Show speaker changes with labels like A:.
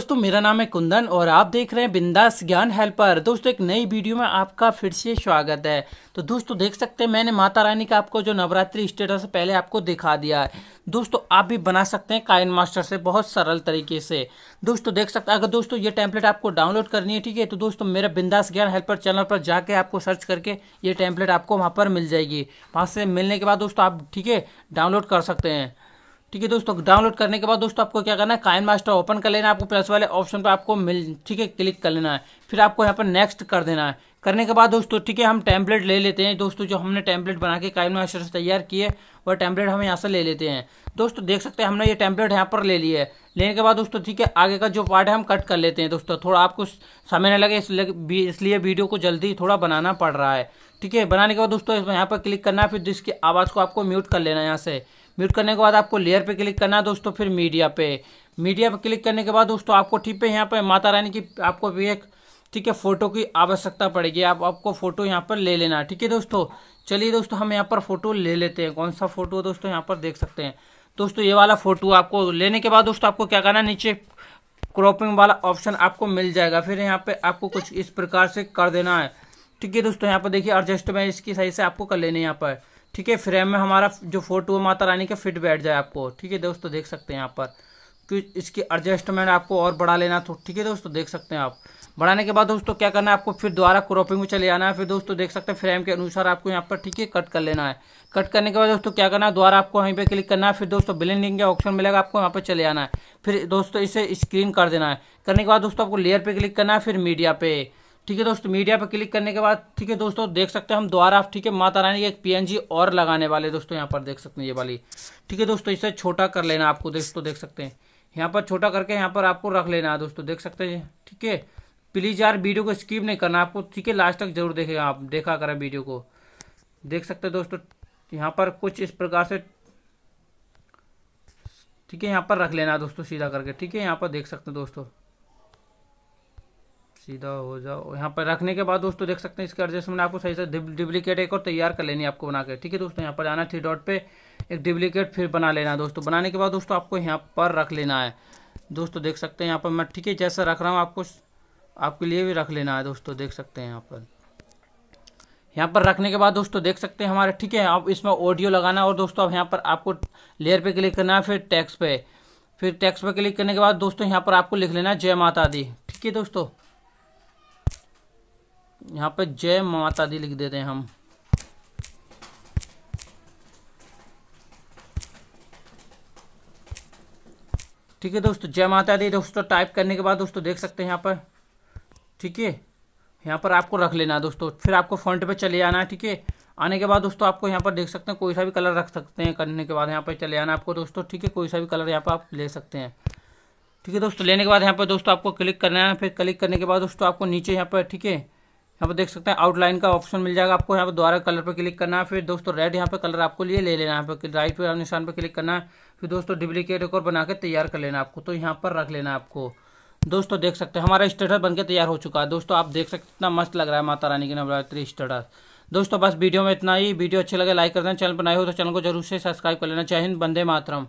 A: दोस्तों मेरा नाम है कुंदन और आप देख रहे हैं बिंदास ज्ञान हेल्पर दोस्तों एक नई वीडियो में आपका फिर से स्वागत है तो दोस्तों देख सकते हैं मैंने माता रानी का आपको जो नवरात्रि स्टेटस पहले आपको दिखा दिया है दोस्तों आप भी बना सकते हैं कायन मास्टर से बहुत सरल तरीके से दोस्तों देख सकते हैं अगर दोस्तों ये टैंपलेट आपको डाउनलोड करनी है ठीक है तो दोस्तों मेरा बिंदास ज्ञान हेल्पर चैनल पर जाके आपको सर्च करके ये टैंपलेट आपको वहाँ पर मिल जाएगी वहाँ से मिलने के बाद दोस्तों आप ठीक है डाउनलोड कर सकते हैं ठीक है दोस्तों डाउनलोड करने के बाद दोस्तों आपको क्या करना है काइन मास्टर ओपन कर लेना है आपको प्लस वाले ऑप्शन पर आपको मिल ठीक है क्लिक कर लेना है फिर आपको यहाँ पर नेक्स्ट कर देना है करने के बाद दोस्तों ठीक है हम टैंपलेट ले लेते हैं दोस्तों जो हमने टैंपलेट बना के काइन मास्टर से तैयार किए वह टैंपलेट हम यहाँ से ले लेते हैं दोस्तों देख सकते हैं हमने ये टेम्पलेट यहाँ पर ले लिया है लेने के बाद दोस्तों ठीक है आगे का जो पार्ट है हम कट कर लेते हैं दोस्तों थोड़ा आपको समय न लगे इसलिए वीडियो को जल्दी थोड़ा बनाना पड़ रहा है ठीक है बनाने के बाद दोस्तों यहाँ पर क्लिक करना है फिर जिसकी आवाज़ को आपको म्यूट कर लेना है यहाँ से म्यूट करने के बाद आपको लेयर पे क्लिक करना है दोस्तों फिर मीडिया पे मीडिया पे क्लिक करने के बाद दोस्तों आपको ठीक है यहाँ पर माता रानी की आपको भी एक ठीक है फोटो की आवश्यकता पड़ेगी आप आपको फोटो यहाँ पर ले लेना ठीक है दोस्तों चलिए दोस्तों हम यहाँ पर फोटो ले लेते हैं कौन सा फोटो दोस्तों यहाँ पर देख सकते हैं दोस्तों ये वाला फोटो आपको लेने के बाद दोस्तों आपको क्या करना है नीचे क्रॉपिंग वाला ऑप्शन आपको मिल जाएगा फिर यहाँ पे आपको कुछ इस प्रकार से कर देना है ठीक है दोस्तों यहाँ पर देखिए एडजस्टमेंट इसकी सही से आपको कर लेने है यहाँ पर ठीक है फ्रेम में हमारा जो फोटो है माता रानी का फिट बैठ जाए आपको ठीक है दोस्तों देख सकते हैं यहाँ पर कि इसकी एडजस्टमेंट आपको और बढ़ा लेना तो ठीक है दोस्तों देख सकते हैं आप बढ़ाने के बाद दोस्तों क्या करना है आपको फिर दोबारा क्रॉपिंग में चले आना है फिर दोस्तों देख सकते हैं फ्रेम के अनुसार आपको यहाँ पर ठीक है कट कर लेना है कट करने के बाद दोस्तों क्या करना है दोबारा आपको वहीं पे क्लिक करना है फिर दोस्तों ब्लेंडिंग का ऑप्शन मिलेगा आपको यहाँ पर चले आना है फिर दोस्तों इसे स्क्रीन कर देना है करने के बाद दोस्तों आपको लेयर पर क्लिक करना है फिर मीडिया पर ठीक है दोस्तों मीडिया पर क्लिक करने के बाद ठीक है दोस्तों देख सकते हैं हम द्वारा आप ठीक है माता रानी एक पीएनजी और लगाने वाले दोस्तों यहाँ पर देख सकते हैं ये वाली ठीक है दोस्तों इसे छोटा कर लेना आपको दोस्तों देख सकते हैं यहाँ पर छोटा करके यहाँ पर आपको रख लेना है दोस्तों देख सकते हैं ठीक है प्लीज़ यार वीडियो को स्किप नहीं करना आपको ठीक है लास्ट तक जरूर देखेगा आप देखा करें वीडियो को देख सकते हैं दोस्तों यहाँ पर कुछ इस प्रकार से ठीक है यहाँ पर रख लेना दोस्तों सीधा करके ठीक है यहाँ पर देख सकते हैं दोस्तों सीधा हो जाओ यहाँ पर रखने के बाद दोस्तों देख सकते हैं इसके में आपको सही से डुप्लीकेट एक और तैयार कर लेनी है आपको बना के ठीक है दोस्तों यहाँ पर आना थ्री डॉट पे एक डुप्लीकेट फिर बना लेना है दोस्तों बनाने के बाद दोस्तों आपको यहाँ पर रख लेना है दोस्तों देख सकते हैं यहाँ पर मैं ठीक है जैसा रख रहा हूँ आपको आपके लिए भी रख लेना है दोस्तों देख सकते हैं यहाँ पर यहाँ पर रखने के बाद दोस्तों देख सकते हैं हमारे ठीक है आप इसमें ऑडियो लगाना और दोस्तों अब यहाँ पर आपको लेयर पे क्लिक करना है फिर टैक्स पे फिर टैक्स पे क्लिक करने के बाद दोस्तों यहाँ पर आपको लिख लेना है जय माता दी ठीक है दोस्तों यहाँ पर जय माता दी लिख देते हैं हम ठीक है दोस्तों जय माता दी दोस्तों टाइप करने के बाद दोस्तों देख सकते हैं यहाँ पर ठीक है यहाँ पर आपको रख लेना है दोस्तों फिर आपको फ्रंट पे चले आना है ठीक है आने के बाद दोस्तों आपको यहाँ पर देख सकते हैं कोई सा भी कलर रख सकते हैं करने के बाद यहाँ पर चले आना आपको दोस्तों ठीक है कोई सा भी कलर यहाँ पर आप ले सकते हैं ठीक है दोस्तों लेने के बाद यहाँ पर दोस्तों आपको क्लिक करना है फिर क्लिक करने के बाद दोस्तों आपको नीचे यहाँ पर ठीक है यहाँ पर देख सकते हैं आउटलाइन का ऑप्शन मिल जाएगा आपको यहाँ पर दोबारा कलर पर क्लिक करना है फिर दोस्तों रेड यहाँ पर कलर आपको लिए ले लेना है यहाँ पर राइट वाले निशान पर क्लिक करना है फिर दोस्तों डुप्लीकेट एक और बना के तैयार कर लेना आपको तो यहाँ पर रख लेना आपको दोस्तों देख सकते हैं हमारा स्टेटस बनकर तैयार हो चुका है दोस्तों आप देख सकते इतना मस्त लग रहा है माता रानी की नवरात्रि स्टेटस दोस्तों बस वीडियो में इतना ही वीडियो अच्छे लगे लाइक कर देना चैनल बनाए हो तो चैनल को जरूर से सब्सक्राइब कर लेना जय बंदे मातरम